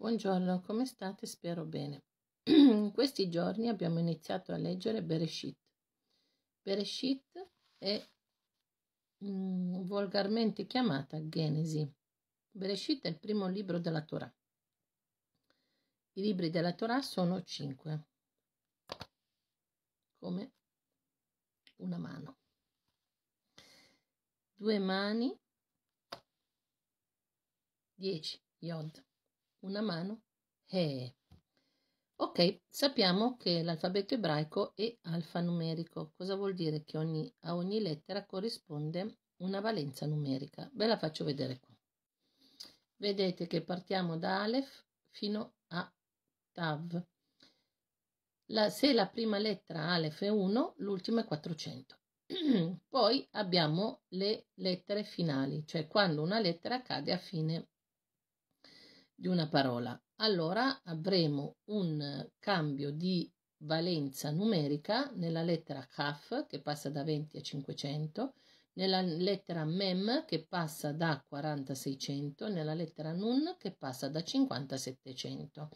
Buongiorno, come state? Spero bene. In questi giorni abbiamo iniziato a leggere Bereshit. Bereshit è mm, volgarmente chiamata Genesi. Bereshit è il primo libro della Torah. I libri della Torah sono cinque, come una mano. Due mani, dieci, Yod una mano. Eh. Ok, sappiamo che l'alfabeto ebraico è alfanumerico. Cosa vuol dire? Che ogni, a ogni lettera corrisponde una valenza numerica. Ve la faccio vedere qua. Vedete che partiamo da Aleph fino a Tav. La, se la prima lettera Aleph è 1, l'ultima è 400. Poi abbiamo le lettere finali, cioè quando una lettera cade a fine di una parola, allora avremo un cambio di valenza numerica nella lettera kaf che passa da 20 a 500, nella lettera mem che passa da 40 a 600, nella lettera nun che passa da 50 a 700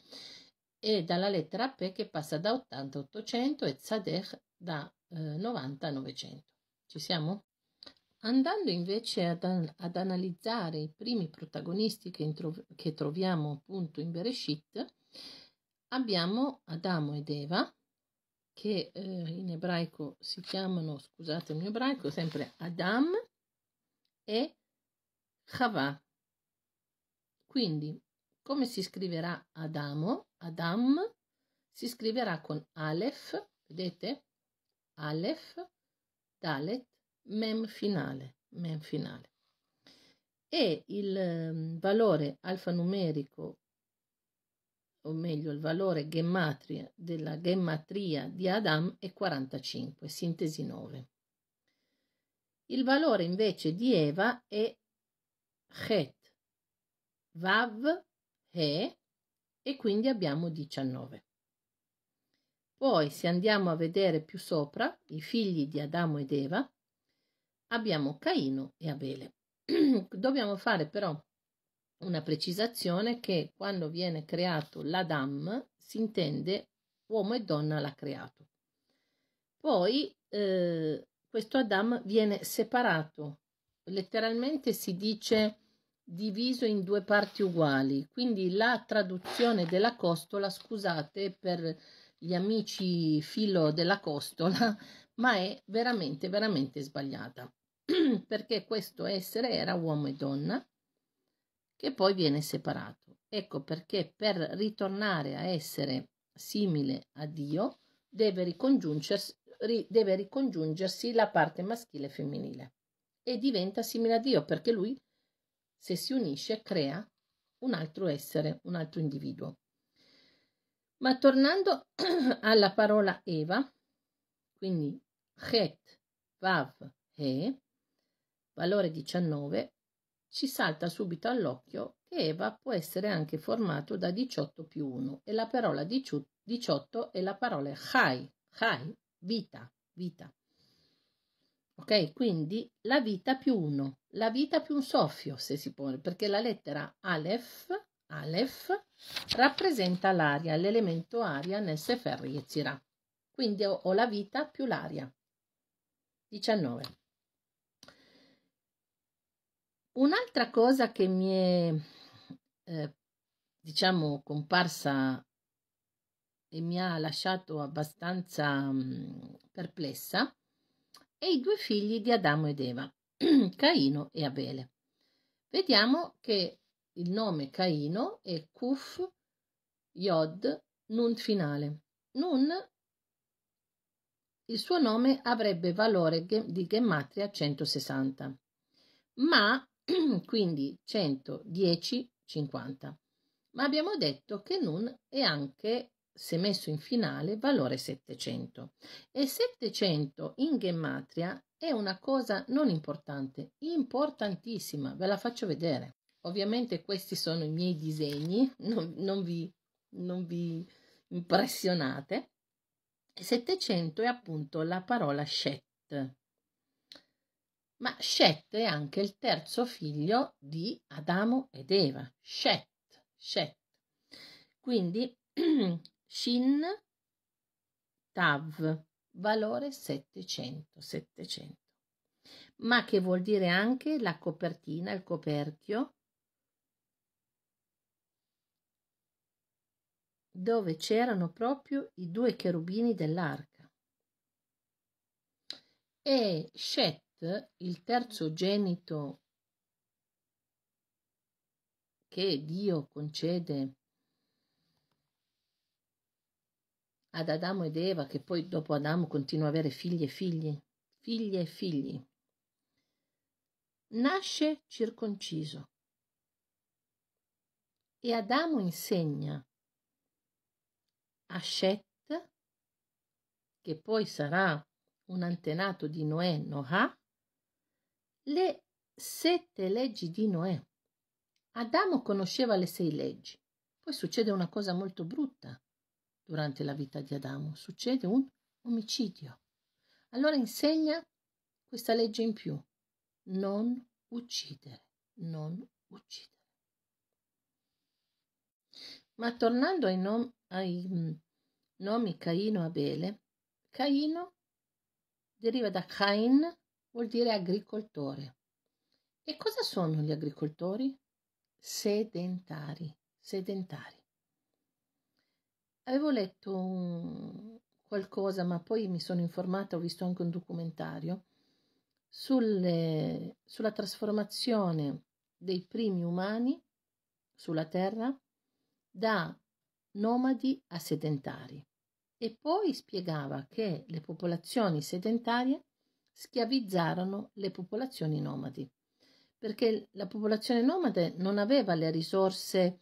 e dalla lettera P che passa da 80 a 800 e Zadeh da eh, 90 a 900. Ci siamo? Andando invece ad, ad, analizzare i primi protagonisti che, intro, che troviamo appunto in Bereshit, abbiamo Adamo ed Eva, che eh, in ebraico si chiamano, scusate il mio ebraico, sempre Adam e Chava. Quindi, come si scriverà Adamo? Adam si scriverà con Aleph, vedete? Aleph, Dalet, mem finale, mem finale. E il ehm, valore alfanumerico, o meglio il valore gemmatria della gemmatria di Adam è 45, sintesi 9. Il valore invece di Eva è Het, Vav, He, e quindi abbiamo 19. Poi, se andiamo a vedere più sopra, i figli di Adamo ed Eva, abbiamo Caino e Abele. Dobbiamo fare però una precisazione che quando viene creato l'Adam si intende uomo e donna l'ha creato. Poi eh, questo Adam viene separato, letteralmente si dice diviso in due parti uguali, quindi la traduzione della costola, scusate per gli amici filo della costola, ma è veramente, veramente sbagliata. perché questo essere era uomo e donna, che poi viene separato. Ecco perché per ritornare a essere simile a Dio deve ricongiungersi, deve ricongiungersi la parte maschile e femminile e diventa simile a Dio perché lui, se si unisce, crea un altro essere, un altro individuo. Ma tornando alla parola Eva, quindi Het, Vav, He, valore 19, ci salta subito all'occhio che Eva può essere anche formato da 18 più 1 e la parola 18 è la parola chai, chai, vita, vita. Ok, quindi la vita più 1, la vita più un soffio, se si può, perché la lettera Aleph, Aleph rappresenta l'aria, l'elemento aria nel Sefer Yetzirah. Quindi ho, ho la vita più l'aria. 19. Un'altra cosa che mi è, eh, diciamo, comparsa e mi ha lasciato abbastanza mh, mm, perplessa è i due figli di Adamo ed Eva, Caino e Abele. Vediamo che il nome Caino è Kuf Yod Nun finale. Nun, il suo nome avrebbe valore di gematria 160, ma quindi 110, 50. Ma abbiamo detto che nun è anche, se messo in finale, valore 700. E 700 in gemmatria è una cosa non importante, importantissima, ve la faccio vedere. Ovviamente questi sono i miei disegni, non, non, vi, non vi impressionate. 700 è appunto la parola shet, ma Shet è anche il terzo figlio di Adamo ed Eva. Shet, Shet. Quindi Shin Tav, valore 700, 700. Ma che vuol dire anche la copertina, il coperchio, dove c'erano proprio i due cherubini dell'arca. E Shet il terzo genito che Dio concede ad Adamo ed Eva, che poi dopo Adamo continua ad avere figli e figli, figli e figli, nasce circonciso. E Adamo insegna a Shet, che poi sarà un antenato di Noè, Noah, le sette leggi di Noè. Adamo conosceva le sei leggi. Poi succede una cosa molto brutta durante la vita di Adamo, succede un omicidio. Allora insegna questa legge in più, non uccidere, non uccidere. Ma tornando ai, nom- ai mm, nomi Caino e Abele, Caino deriva da Cain, vuol dire agricoltore. E cosa sono gli agricoltori? Sedentari, sedentari. Avevo letto un, qualcosa, ma poi mi sono informata, ho visto anche un documentario, sulle, sulla trasformazione dei primi umani sulla Terra da nomadi a sedentari e poi spiegava che le popolazioni sedentarie schiavizzarono le popolazioni nomadi, perché la popolazione nomade non aveva le risorse,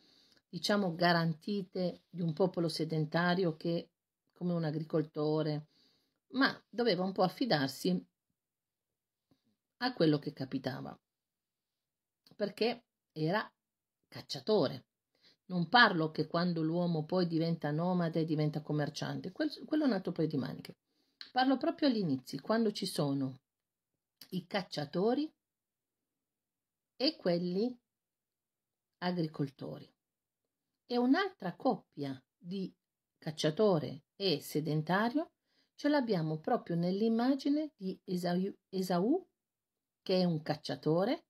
diciamo, garantite di un popolo sedentario che come un agricoltore, ma doveva un po' affidarsi a quello che capitava, perché era cacciatore. Non parlo che quando l'uomo poi diventa nomade diventa commerciante, quello è un altro paio di maniche. Parlo proprio all'inizio, quando ci sono i cacciatori e quelli agricoltori. E un'altra coppia di cacciatore e sedentario ce l'abbiamo proprio nell'immagine di Esau, Esau che è un cacciatore,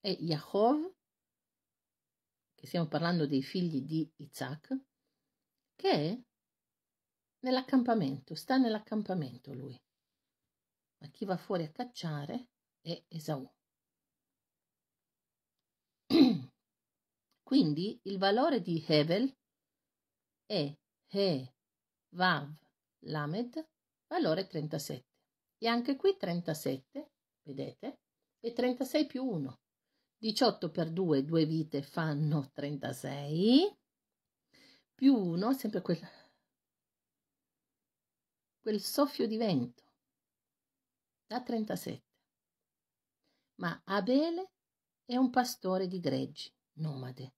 e Yahov, che stiamo parlando dei figli di Isaac, che è Nell'accampamento, sta nell'accampamento lui. Ma chi va fuori a cacciare è Esaù. Quindi il valore di Hevel è He, Vav, Lamed, valore 37. E anche qui 37, vedete, e 36 più 1. 18 per 2, due vite fanno 36, più 1, sempre quella quel soffio di vento. Da 37. Ma Abele è un pastore di greggi, nomade,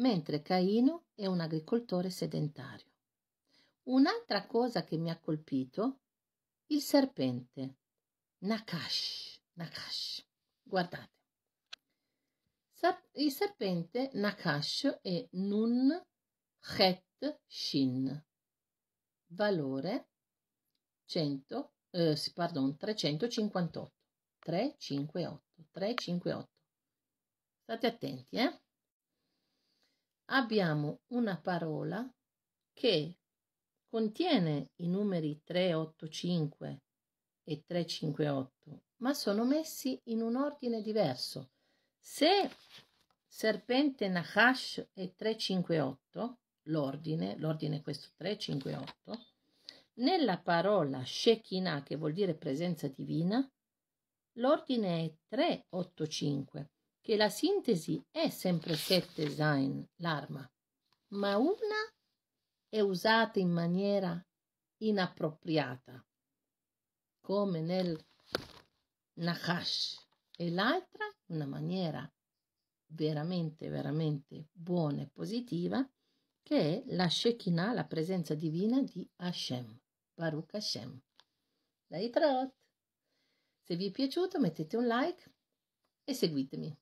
mentre Caino è un agricoltore sedentario. Un'altra cosa che mi ha colpito, il serpente. Nakash, Nakash. Guardate. Il serpente Nakash è Nun Het Shin. Valore 100, eh, pardon, 358. 358. 358. State attenti, eh? Abbiamo una parola che contiene i numeri 385 e 358, ma sono messi in un ordine diverso. Se serpente Nahash e 358, l'ordine, l'ordine è questo 358, nella parola Shekinah, che vuol dire presenza divina, l'ordine è 385, che la sintesi è sempre 7 Zain, l'arma, ma una è usata in maniera inappropriata, come nel Nahash, e l'altra in una maniera veramente, veramente buona e positiva, che è la Shekinah, la presenza divina di Hashem. Baruch Hashem. Laitraot! Se vi è piaciuto mettete un like e seguitemi.